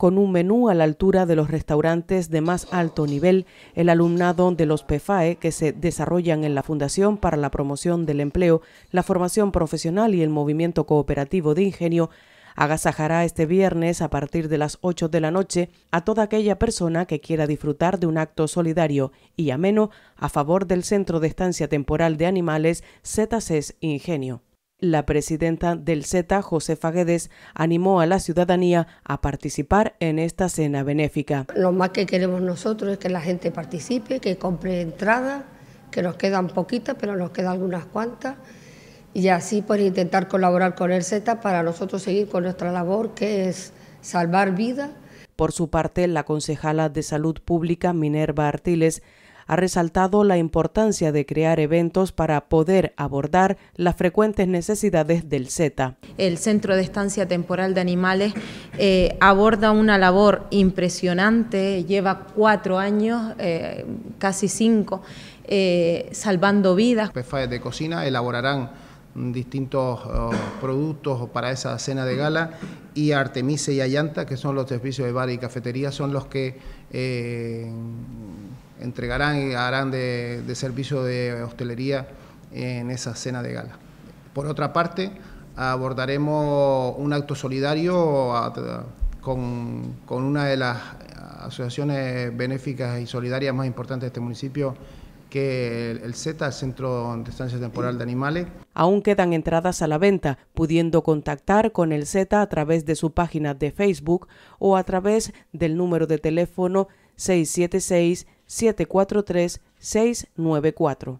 con un menú a la altura de los restaurantes de más alto nivel, el alumnado de los PFAE que se desarrollan en la Fundación para la Promoción del Empleo, la Formación Profesional y el Movimiento Cooperativo de Ingenio agasajará este viernes a partir de las 8 de la noche a toda aquella persona que quiera disfrutar de un acto solidario y ameno a favor del Centro de Estancia Temporal de Animales ZCS Ingenio. La presidenta del Z, Josefa Guedes, animó a la ciudadanía a participar en esta cena benéfica. Lo más que queremos nosotros es que la gente participe, que compre entradas, que nos quedan poquitas, pero nos quedan algunas cuantas, y así por pues, intentar colaborar con el Z para nosotros seguir con nuestra labor, que es salvar vidas. Por su parte, la concejala de Salud Pública, Minerva Artiles, ha resaltado la importancia de crear eventos para poder abordar las frecuentes necesidades del Z. El Centro de Estancia Temporal de Animales eh, aborda una labor impresionante, lleva cuatro años, eh, casi cinco, eh, salvando vidas. PEFAES de cocina elaborarán distintos productos para esa cena de gala y Artemise y Allanta, que son los servicios de bar y cafetería, son los que entregarán y harán de, servicio de hostelería en esa cena de gala. Por otra parte, abordaremos un acto solidario con, una de las asociaciones benéficas y solidarias más importantes de este municipio, que el z el Centro de Estancia Temporal de Animales. Aún quedan entradas a la venta, pudiendo contactar con el z a través de su página de Facebook o a través del número de teléfono 676 743-694.